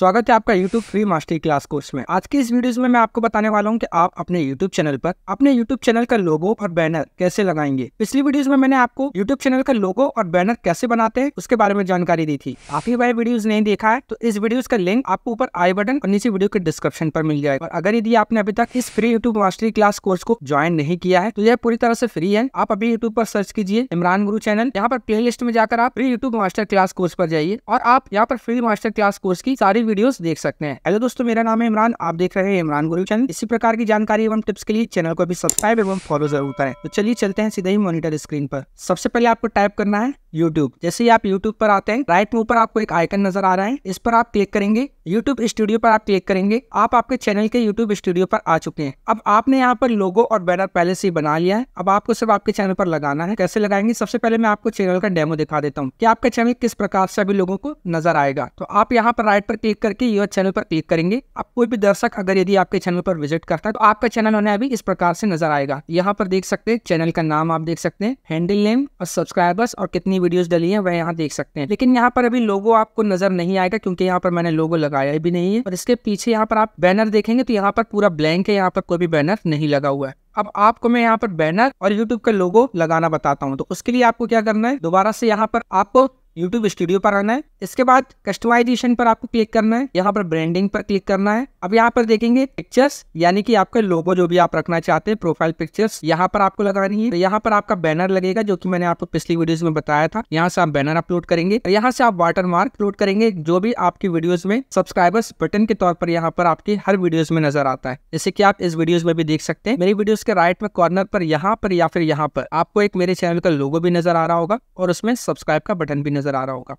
स्वागत है आपका YouTube free master class course में आज की इस वीडियो में मैं आपको बताने वाला हूँ कि आप अपने YouTube चैनल पर अपने YouTube चैनल का लोगो और बैनर कैसे लगाएंगे पिछली वीडियोस में मैंने आपको YouTube चैनल का लोगो और बैनर कैसे बनाते हैं उसके बारे में जानकारी दी थी आप ही वीडियोज नहीं देखा है तो इस वीडियो का लिंक आपको ऊपर आई बटन और नीचे वीडियो के डिस्क्रिप्शन पर मिल जाएगा और अगर यदि आपने अभी तक इस free YouTube mastery class course को ज्वाइन नहीं किया है तो यह पूरी तरह से फ्री है आप अभी यूट्यूब पर सर्च कीजिए इमरान गुरु चैनल यहाँ पर प्ले लिस्ट में जाकर आप free YouTube master class course पर जाइए और आप यहाँ पर फ्री मास्टर क्लास कोर्स की सारी वीडियोस देख सकते हैं हेलो दोस्तों मेरा नाम है इमरान आप देख रहे हैं इमरान गुरु चैनल इसी प्रकार की जानकारी एवं टिप्स के लिए चैनल को भी सब्सक्राइब एवं फॉलो जरूर करें तो चलिए चलते हैं सीधे ही मॉनिटर स्क्रीन पर सबसे पहले आपको टाइप करना है यूट्यूब जैसे ही आप यूट्यूब पर आते हैं राइट में ऊपर आपको एक आइकन नजर आ रहा है इस पर आप क्लिक करेंगे यूट्यूब स्टूडियो पर आप क्लिक करेंगे आप आपके चैनल के यूट्यूब स्टूडियो पर आ चुके हैं अब आपने यहाँ पर लोगो और बैनर पहले से ही बना लिया है अब आपको सिर्फ आपके चैनल पर लगाना है कैसे लगाएंगे सबसे पहले मैं आपको चैनल का डेमो दिखा देता हूँ कि आपका चैनल किस प्रकार से अभी लोगों को नजर आएगा तो आप यहाँ पर राइट पर क्लिक करके यूर चैनल पर क्लिक करेंगे अब कोई भी दर्शक अगर यदि आपके चैनल पर विजिट करता है तो आपका चैनल उन्हें अभी इस प्रकार से नजर आएगा यहाँ पर देख सकते हैं चैनल का नाम आप देख सकते हैं हैंडल नेम और सब्सक्राइबर्स और कितनी जितनी वीडियोस डली हैं वह यहाँ देख सकते हैं लेकिन यहाँ पर अभी लोगो आपको नजर नहीं आएगा क्योंकि यहाँ पर मैंने लोगो लगाया भी नहीं है और इसके पीछे यहाँ पर आप बैनर देखेंगे तो यहाँ पर पूरा ब्लैंक है यहाँ पर कोई भी बैनर नहीं लगा हुआ है अब आपको मैं यहाँ पर बैनर और यूट्यूब का लोगो लगाना बताता हूँ तो उसके लिए आपको क्या करना है दोबारा से यहाँ पर आपको यूट्यूब स्टूडियो पर आना है इसके बाद कस्टमाइजेशन पर आपको क्लिक करना है यहाँ पर ब्रांडिंग पर क्लिक करना है अब यहाँ पर देखेंगे पिक्चर्स यानी कि आपका लोगो जो भी आप रखना चाहते हैं प्रोफाइल पिक्चर्स यहाँ पर आपको लगानी है तो यहाँ पर आपका बैनर लगेगा जो कि मैंने आपको पिछली वीडियोज में बताया था यहाँ से आप बैनर अपलोड करेंगे तो यहाँ से आप वाटर मार्क अपलोड करेंगे जो भी आपकी वीडियोज में सब्सक्राइबर्स बटन के तौर पर यहाँ पर आपकी हर वीडियोज में नजर आता है जैसे की आप इस वीडियोज में भी देख सकते हैं मेरी वीडियोज के राइट में कॉर्नर पर यहाँ पर या फिर यहाँ पर आपको एक मेरे चैनल का लोगो भी नजर आ रहा होगा और उसमें सब्सक्राइब का बटन भी नज़र आ रहा होगा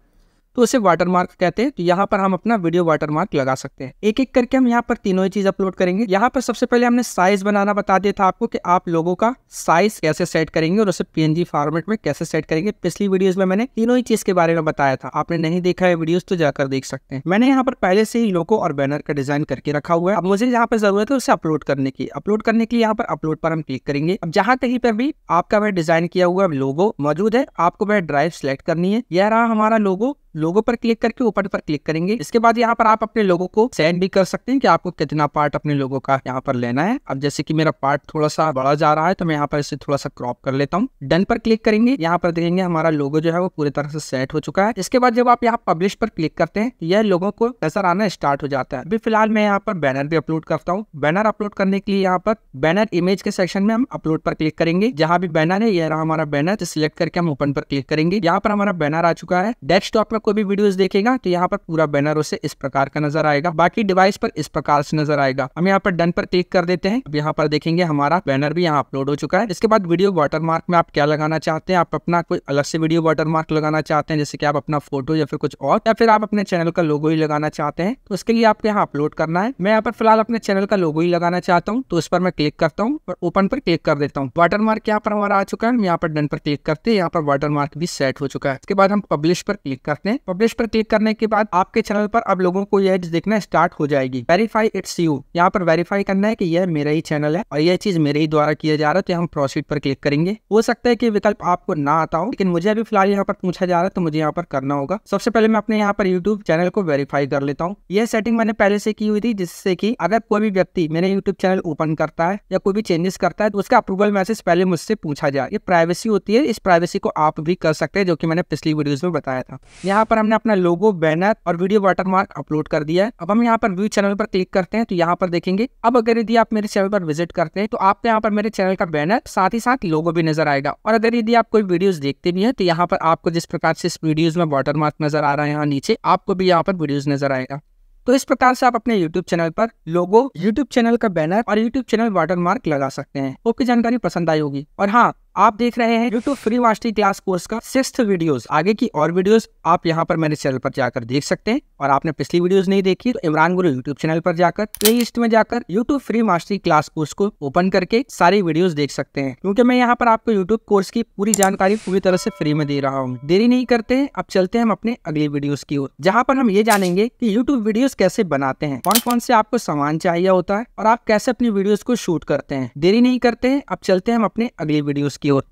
तो उसे वाटरमार्क कहते हैं तो यहाँ पर हम अपना वीडियो वाटरमार्क लगा सकते हैं एक एक करके हम यहाँ पर तीनों ही चीज अपलोड करेंगे यहाँ पर सबसे पहले हमने साइज बनाना बता दिया था आपको कि आप लोगों का साइज कैसे सेट करेंगे और उसे पीएनजी फॉर्मेट में कैसे सेट करेंगे पिछली वीडियोज में मैंने तीनों ही चीज के बारे में बताया था आपने नहीं देखा है वीडियोज तो जाकर देख सकते हैं मैंने यहाँ पर पहले से ही लोगो और बैनर का डिजाइन करके रखा हुआ है अब मुझे यहाँ पर जरूरत है उसे अपलोड करने की अपलोड करने के लिए यहाँ पर अपलोड पर हम क्लिक करेंगे अब जहाँ कहीं पर भी आपका वह डिजाइन किया हुआ लोगो मौजूद है आपको वह ड्राइव सेलेक्ट करनी है यह रहा हमारा लोगो लोगो पर क्लिक करके ऊपर पर क्लिक करेंगे इसके बाद यहाँ पर आप अपने लोगों को सेंड भी कर सकते हैं कि आपको कितना पार्ट अपने लोगों का यहाँ पर लेना है अब जैसे कि मेरा पार्ट थोड़ा सा बड़ा जा रहा है तो मैं यहाँ पर इसे थोड़ा सा क्रॉप कर लेता हूँ डन पर क्लिक करेंगे यहाँ पर देखेंगे हमारा लोगो जो है वो पूरी तरह से सेट हो चुका है इसके बाद जब आप यहाँ पब्लिश पर क्लिक करते हैं तो यह लोगों को नजर आना स्टार्ट हो जाता है अभी फिलहाल मैं यहाँ पर बैनर भी अपलोड करता हूँ बैनर अपलोड करने के लिए यहाँ पर बैनर इमेज के सेक्शन में हम अपलोड पर क्लिक करेंगे जहाँ भी बैनर है यह रहा हमारा बैनर सिलेक्ट तो करके हम ओपन पर क्लिक करेंगे यहाँ पर हमारा बैनर आ चुका है डेस्कटॉप पर कोई भी वीडियोस देखेगा तो यहाँ पर पूरा बैनर उसे इस प्रकार का नजर आएगा बाकी डिवाइस पर इस प्रकार से नजर आएगा हम यहाँ पर डन पर क्लिक कर देते हैं अब यहाँ पर देखेंगे हमारा बैनर भी यहाँ अपलोड हो चुका है इसके बाद वीडियो वाटरमार्क में आप क्या लगाना चाहते हैं आप अपना कोई अलग से वीडियो वाटरमार्क लगाना चाहते हैं जैसे कि आप अपना फोटो या फिर कुछ और या फिर आप अपने चैनल का लोगो ही लगाना चाहते हैं तो उसके लिए आपको यहाँ अपलोड करना है मैं यहाँ पर फिलहाल अपने चैनल का लोगो ही लगाना चाहता हूँ तो उस पर मैं क्लिक करता हूँ और ओपन पर क्लिक कर देता हूँ वाटरमार्क यहाँ पर हमारा आ चुका है यहाँ पर डन पर क्लिक करते हैं यहाँ पर वाटरमार्क भी सेट हो चुका है इसके बाद हम पब्लिश पर क्लिक करते हैं हैं पब्लिश पर क्लिक करने के बाद आपके चैनल पर अब लोगों को यह देखना स्टार्ट हो जाएगी वेरीफाई इट्स यू यहाँ पर वेरीफाई करना है कि यह मेरा ही चैनल है और यह चीज मेरे ही द्वारा किया जा रहा है तो हम प्रोसीड पर क्लिक करेंगे हो सकता है की विकल्प आपको ना आता हो लेकिन मुझे अभी फिलहाल यहाँ पर पूछा जा रहा है तो मुझे यहाँ पर करना होगा सबसे पहले मैं अपने यहाँ पर यूट्यूब चैनल को वेरीफाई कर लेता हूँ यह सेटिंग मैंने पहले से की हुई थी जिससे की अगर कोई भी व्यक्ति मेरे यूट्यूब चैनल ओपन करता है या कोई भी चेंजेस करता है तो उसका अप्रूवल मैसेज पहले मुझसे पूछा जाए ये प्राइवेसी होती है इस प्राइवेसी को आप भी कर सकते हैं जो कि मैंने पिछली वीडियोस में बताया था यहाँ यहाँ पर हमने अपना लोगो बैनर और वीडियो वाटरमार्क अपलोड कर दिया है अब हम यहाँ पर व्यू चैनल पर क्लिक करते हैं तो यहाँ पर देखेंगे अब अगर यदि आप मेरे चैनल पर विजिट करते हैं तो आपको यहाँ पर मेरे चैनल का बैनर साथ ही साथ लोगो भी नजर आएगा और अगर यदि आप कोई वीडियोस देखते भी है तो यहाँ पर आपको जिस प्रकार से इस वीडियोस में मार्क नजर आ रहा है यहाँ नीचे आपको भी यहाँ पर वीडियो नजर आएगा तो इस प्रकार से आप अपने YouTube चैनल पर लोगो YouTube चैनल का बैनर और YouTube चैनल वाटरमार्क लगा सकते हैं ओके जानकारी पसंद आई होगी और हाँ आप देख रहे हैं YouTube free mastery class course का सिक्स वीडियोस आगे की और वीडियोस आप यहाँ पर मेरे चैनल पर जाकर देख सकते हैं और आपने पिछली वीडियोस नहीं देखी तो इमरान गुरु यूट्यूब चैनल पर जाकर प्ले लिस्ट में जाकर YouTube free mastery class course को ओपन करके सारी वीडियोस देख सकते हैं क्योंकि मैं यहाँ पर आपको यूट्यूब कोर्स की पूरी जानकारी पूरी तरह से फ्री में दे रहा हूँ देरी नहीं करते हैं अब चलते हैं हम अपने अगले वीडियोज की ओर जहाँ पर हम ये जानेंगे की यूट्यूब वीडियोज कैसे बनाते हैं कौन कौन से आपको सामान चाहिए होता है और आप कैसे अपनी वीडियोज को शूट करते हैं देरी नहीं करते हैं अब चलते हैं हम अपने अगले वीडियोज skill